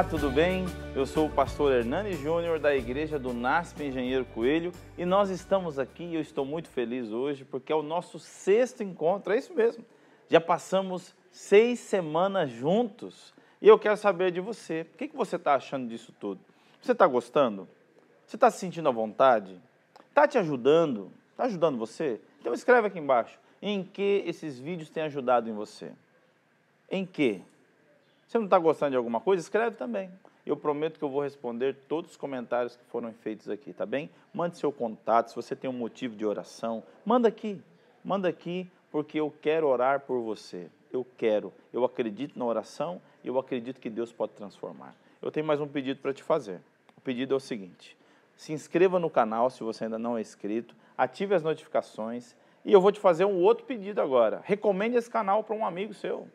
Olá, tudo bem? Eu sou o pastor Hernani Júnior da igreja do NASP Engenheiro Coelho e nós estamos aqui e eu estou muito feliz hoje porque é o nosso sexto encontro, é isso mesmo. Já passamos seis semanas juntos e eu quero saber de você, o que, que você está achando disso tudo? Você está gostando? Você está se sentindo à vontade? Está te ajudando? Está ajudando você? Então escreve aqui embaixo em que esses vídeos têm ajudado em você. Em que? Se não está gostando de alguma coisa, escreve também. Eu prometo que eu vou responder todos os comentários que foram feitos aqui, tá bem? Mande seu contato, se você tem um motivo de oração, manda aqui. Manda aqui, porque eu quero orar por você. Eu quero. Eu acredito na oração, eu acredito que Deus pode transformar. Eu tenho mais um pedido para te fazer. O pedido é o seguinte: se inscreva no canal se você ainda não é inscrito, ative as notificações e eu vou te fazer um outro pedido agora. Recomende esse canal para um amigo seu.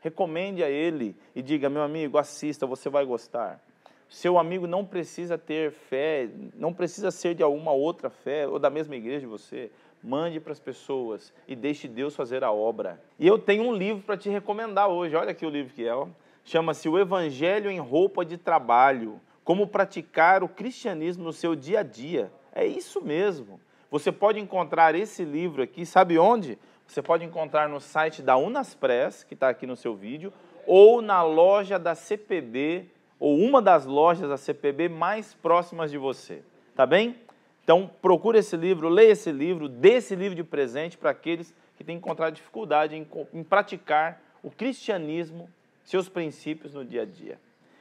Recomende a ele e diga: meu amigo, assista, você vai gostar. Seu amigo não precisa ter fé, não precisa ser de alguma outra fé ou da mesma igreja de você. Mande para as pessoas e deixe Deus fazer a obra. E eu tenho um livro para te recomendar hoje. Olha aqui o livro que é. Chama-se O Evangelho em Roupa de Trabalho: Como Praticar o Cristianismo no Seu Dia a Dia. É isso mesmo. Você pode encontrar esse livro aqui, sabe onde? Você pode encontrar no site da Unaspress, que está aqui no seu vídeo, ou na loja da CPB, ou uma das lojas da CPB mais próximas de você. Tá bem? Então, procure esse livro, leia esse livro, dê esse livro de presente para aqueles que têm encontrado dificuldade em, em praticar o cristianismo, seus princípios no dia a dia.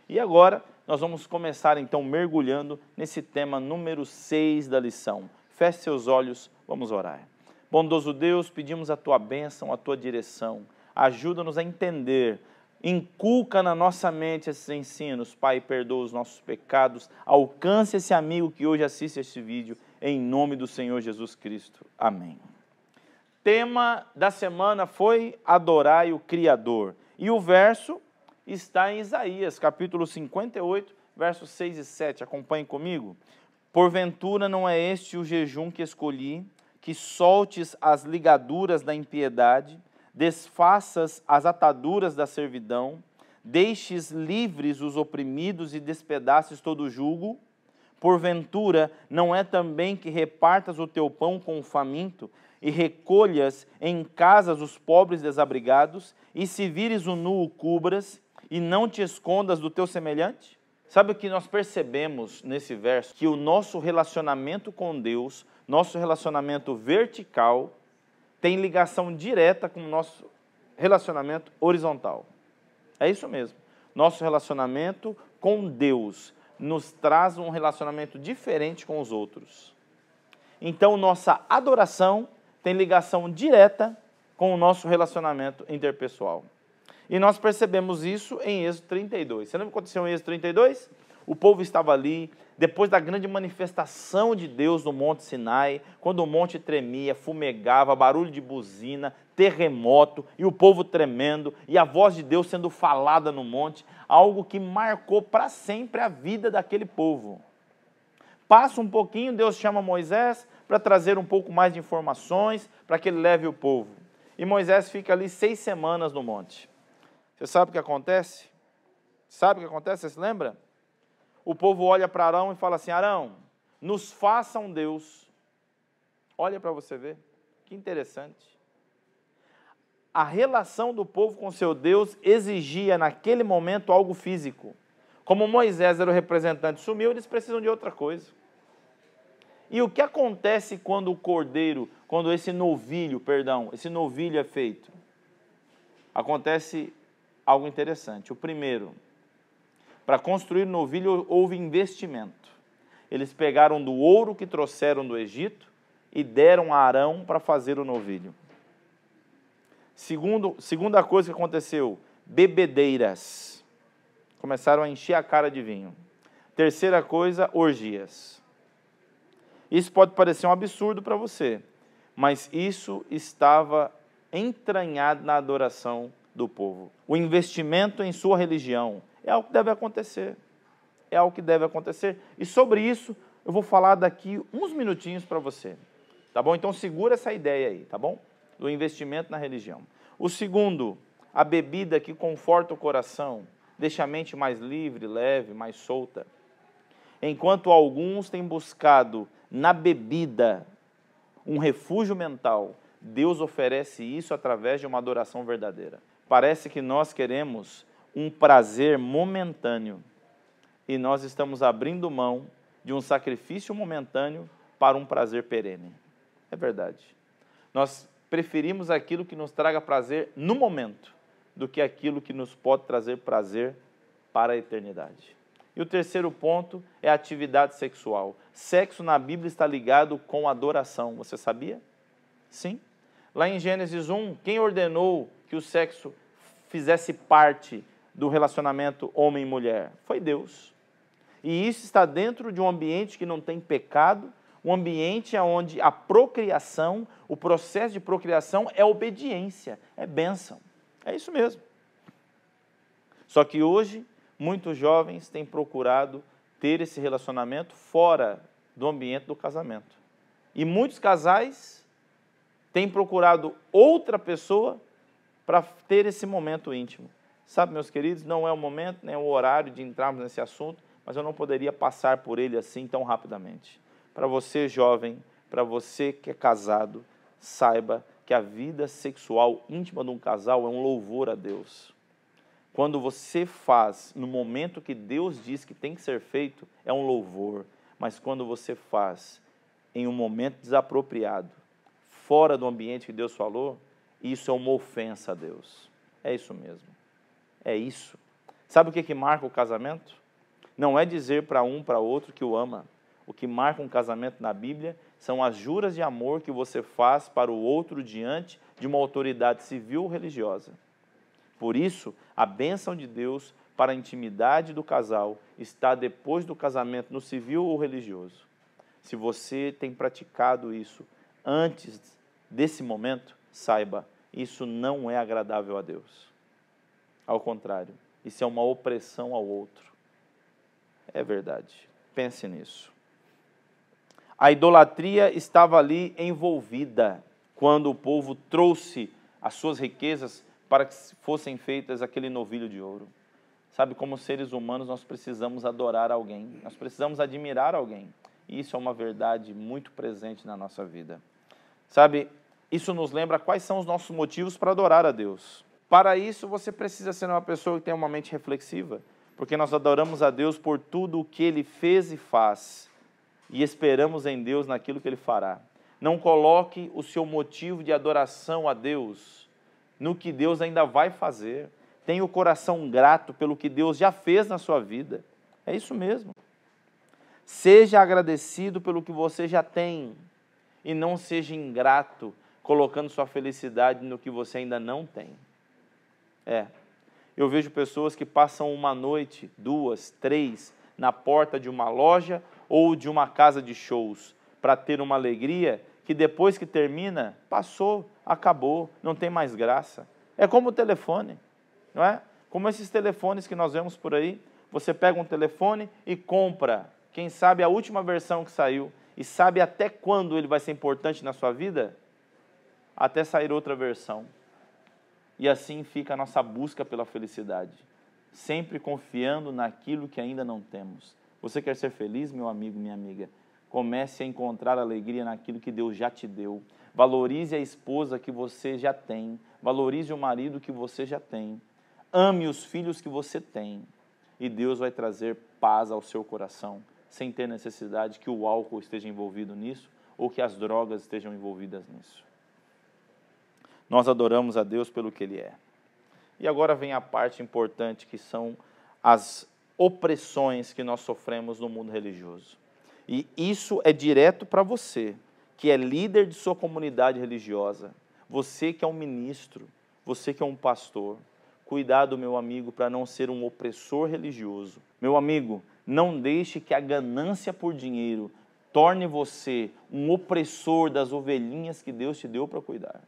E agora, nós vamos começar então mergulhando nesse tema número 6 da lição. Feche seus olhos, vamos orar. Bondoso Deus, pedimos a tua bênção, a tua direção. Ajuda-nos a entender Inculca na nossa mente esses ensinos, Pai, perdoa os nossos pecados, alcance esse amigo que hoje assiste este vídeo, em nome do Senhor Jesus Cristo. Amém. Tema da semana foi Adorai o Criador. E o verso está em Isaías, capítulo 58, versos 6 e 7. Acompanhe comigo. Porventura não é este o jejum que escolhi que soltes as ligaduras da impiedade, desfaças as ataduras da servidão, deixes livres os oprimidos e despedaces todo o jugo? Porventura, não é também que repartas o teu pão com o faminto, e recolhas em casas os pobres desabrigados, e se vires o nu o cubras, e não te escondas do teu semelhante? Sabe o que nós percebemos nesse verso? Que o nosso relacionamento com Deus, nosso relacionamento vertical, tem ligação direta com o nosso relacionamento horizontal. É isso mesmo. Nosso relacionamento com Deus nos traz um relacionamento diferente com os outros. Então, nossa adoração tem ligação direta com o nosso relacionamento interpessoal. E nós percebemos isso em Êxodo 32. Você lembra o que aconteceu em Êxodo 32? O povo estava ali, depois da grande manifestação de Deus no Monte Sinai, quando o monte tremia, fumegava, barulho de buzina, terremoto e o povo tremendo e a voz de Deus sendo falada no monte, algo que marcou para sempre a vida daquele povo. Passa um pouquinho, Deus chama Moisés para trazer um pouco mais de informações para que ele leve o povo. E Moisés fica ali seis semanas no monte. Você sabe o que acontece? Sabe o que acontece? Você se lembra? O povo olha para Arão e fala assim: Arão, nos faça um Deus. Olha para você ver, que interessante. A relação do povo com seu Deus exigia naquele momento algo físico. Como Moisés era o representante sumiu, eles precisam de outra coisa. E o que acontece quando o cordeiro, quando esse novilho, perdão, esse novilho é feito? Acontece algo interessante. O primeiro, para construir novilho houve investimento. Eles pegaram do ouro que trouxeram do Egito e deram a Arão para fazer o novilho. Segundo, segunda coisa que aconteceu, bebedeiras. Começaram a encher a cara de vinho. Terceira coisa, orgias. Isso pode parecer um absurdo para você, mas isso estava entranhado na adoração do povo. O investimento em sua religião é algo que deve acontecer. É algo que deve acontecer. E sobre isso eu vou falar daqui uns minutinhos para você. Tá bom? Então segura essa ideia aí, tá bom? Do investimento na religião. O segundo, a bebida que conforta o coração, deixa a mente mais livre, leve, mais solta. Enquanto alguns têm buscado na bebida um refúgio mental, Deus oferece isso através de uma adoração verdadeira. Parece que nós queremos um prazer momentâneo e nós estamos abrindo mão de um sacrifício momentâneo para um prazer perene. É verdade. Nós preferimos aquilo que nos traga prazer no momento do que aquilo que nos pode trazer prazer para a eternidade. E o terceiro ponto é a atividade sexual. Sexo na Bíblia está ligado com adoração, você sabia? Sim. Lá em Gênesis 1, quem ordenou que o sexo fizesse parte do relacionamento homem e mulher? Foi Deus. E isso está dentro de um ambiente que não tem pecado, um ambiente onde a procriação, o processo de procriação é obediência, é bênção. É isso mesmo. Só que hoje, muitos jovens têm procurado ter esse relacionamento fora do ambiente do casamento. E muitos casais tem procurado outra pessoa para ter esse momento íntimo. Sabe, meus queridos, não é o momento, nem é o horário de entrarmos nesse assunto, mas eu não poderia passar por ele assim tão rapidamente. Para você, jovem, para você que é casado, saiba que a vida sexual íntima de um casal é um louvor a Deus. Quando você faz no momento que Deus diz que tem que ser feito, é um louvor. Mas quando você faz em um momento desapropriado, fora do ambiente que Deus falou, isso é uma ofensa a Deus. É isso mesmo. É isso. Sabe o que, que marca o casamento? Não é dizer para um, para outro que o ama. O que marca um casamento na Bíblia são as juras de amor que você faz para o outro diante de uma autoridade civil ou religiosa. Por isso, a bênção de Deus para a intimidade do casal está depois do casamento, no civil ou religioso. Se você tem praticado isso antes desse momento, saiba, isso não é agradável a Deus. Ao contrário, isso é uma opressão ao outro. É verdade. Pense nisso. A idolatria estava ali envolvida quando o povo trouxe as suas riquezas para que fossem feitas aquele novilho de ouro. Sabe, como seres humanos, nós precisamos adorar alguém, nós precisamos admirar alguém. E isso é uma verdade muito presente na nossa vida. Sabe, isso nos lembra quais são os nossos motivos para adorar a Deus. Para isso, você precisa ser uma pessoa que tem uma mente reflexiva, porque nós adoramos a Deus por tudo o que Ele fez e faz, e esperamos em Deus naquilo que Ele fará. Não coloque o seu motivo de adoração a Deus no que Deus ainda vai fazer. Tenha o coração grato pelo que Deus já fez na sua vida. É isso mesmo. Seja agradecido pelo que você já tem e não seja ingrato colocando sua felicidade no que você ainda não tem. É. Eu vejo pessoas que passam uma noite, duas, três, na porta de uma loja ou de uma casa de shows para ter uma alegria que depois que termina, passou, acabou, não tem mais graça. É como o telefone, não é? Como esses telefones que nós vemos por aí. Você pega um telefone e compra, quem sabe a última versão que saiu e sabe até quando ele vai ser importante na sua vida? Até sair outra versão. E assim fica a nossa busca pela felicidade, sempre confiando naquilo que ainda não temos. Você quer ser feliz, meu amigo, minha amiga? Comece a encontrar alegria naquilo que Deus já te deu. Valorize a esposa que você já tem. Valorize o marido que você já tem. Ame os filhos que você tem. E Deus vai trazer paz ao seu coração sem ter necessidade que o álcool esteja envolvido nisso ou que as drogas estejam envolvidas nisso. Nós adoramos a Deus pelo que Ele é. E agora vem a parte importante que são as opressões que nós sofremos no mundo religioso. E isso é direto para você, que é líder de sua comunidade religiosa, você que é um ministro, você que é um pastor. Cuidado, meu amigo, para não ser um opressor religioso. Meu amigo, não deixe que a ganância por dinheiro torne você um opressor das ovelhinhas que Deus te deu para cuidar.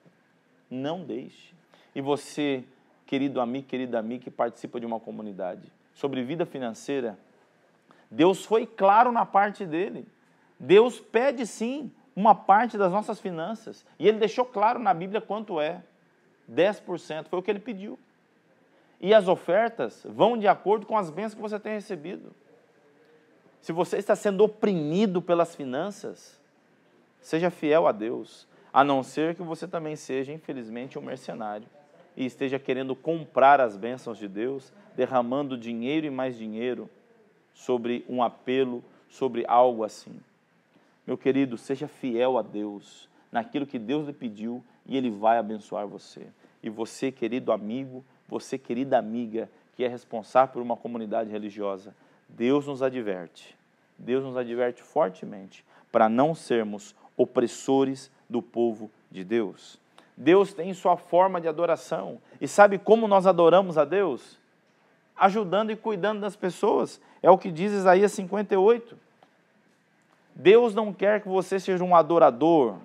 Não deixe. E você, querido amigo, querida amiga que participa de uma comunidade, sobre vida financeira, Deus foi claro na parte dele. Deus pede sim uma parte das nossas finanças. E ele deixou claro na Bíblia quanto é: 10%. Foi o que ele pediu. E as ofertas vão de acordo com as bênçãos que você tem recebido. Se você está sendo oprimido pelas finanças, seja fiel a Deus, a não ser que você também seja, infelizmente, um mercenário e esteja querendo comprar as bênçãos de Deus, derramando dinheiro e mais dinheiro sobre um apelo, sobre algo assim. Meu querido, seja fiel a Deus naquilo que Deus lhe pediu e Ele vai abençoar você. E você, querido amigo, você, querida amiga, que é responsável por uma comunidade religiosa, Deus nos adverte, Deus nos adverte fortemente para não sermos opressores do povo de Deus. Deus tem sua forma de adoração. E sabe como nós adoramos a Deus? Ajudando e cuidando das pessoas. É o que diz Isaías 58. Deus não quer que você seja um adorador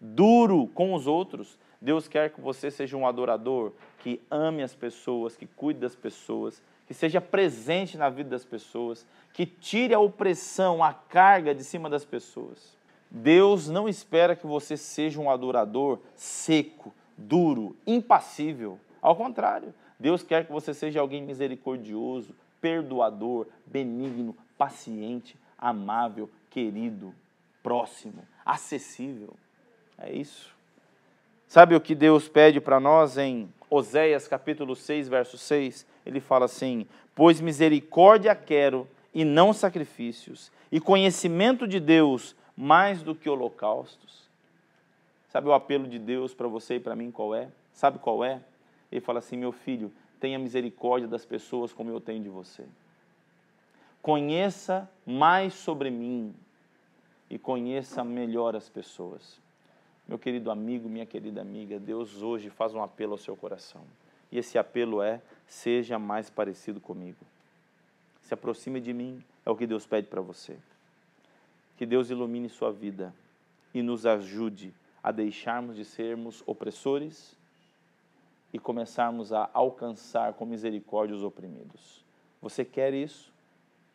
duro com os outros. Deus quer que você seja um adorador que ame as pessoas, que cuide das pessoas, que seja presente na vida das pessoas, que tire a opressão, a carga de cima das pessoas. Deus não espera que você seja um adorador seco, duro, impassível. Ao contrário, Deus quer que você seja alguém misericordioso, perdoador, benigno, paciente, amável, querido, próximo, acessível. É isso. Sabe o que Deus pede para nós em Oséias capítulo 6, verso 6? Ele fala assim: Pois misericórdia quero e não sacrifícios, e conhecimento de Deus mais do que holocaustos. Sabe o apelo de Deus para você e para mim qual é? Sabe qual é? Ele fala assim: Meu filho, tenha misericórdia das pessoas como eu tenho de você. Conheça mais sobre mim e conheça melhor as pessoas. Meu querido amigo, minha querida amiga, Deus hoje faz um apelo ao seu coração. E esse apelo é: seja mais parecido comigo. Se aproxime de mim, é o que Deus pede para você. Que Deus ilumine sua vida e nos ajude a deixarmos de sermos opressores e começarmos a alcançar com misericórdia os oprimidos. Você quer isso?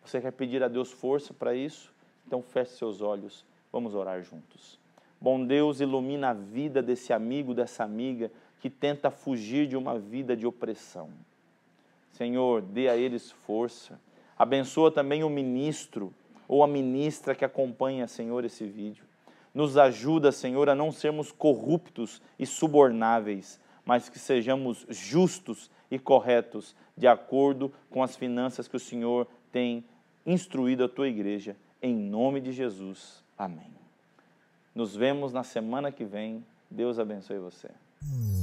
Você quer pedir a Deus força para isso? Então feche seus olhos, vamos orar juntos. Bom Deus, ilumina a vida desse amigo, dessa amiga que tenta fugir de uma vida de opressão. Senhor, dê a eles força. Abençoa também o ministro ou a ministra que acompanha, Senhor, esse vídeo. Nos ajuda, Senhor, a não sermos corruptos e subornáveis, mas que sejamos justos e corretos, de acordo com as finanças que o Senhor tem instruído a tua igreja. Em nome de Jesus. Amém. Nos vemos na semana que vem. Deus abençoe você.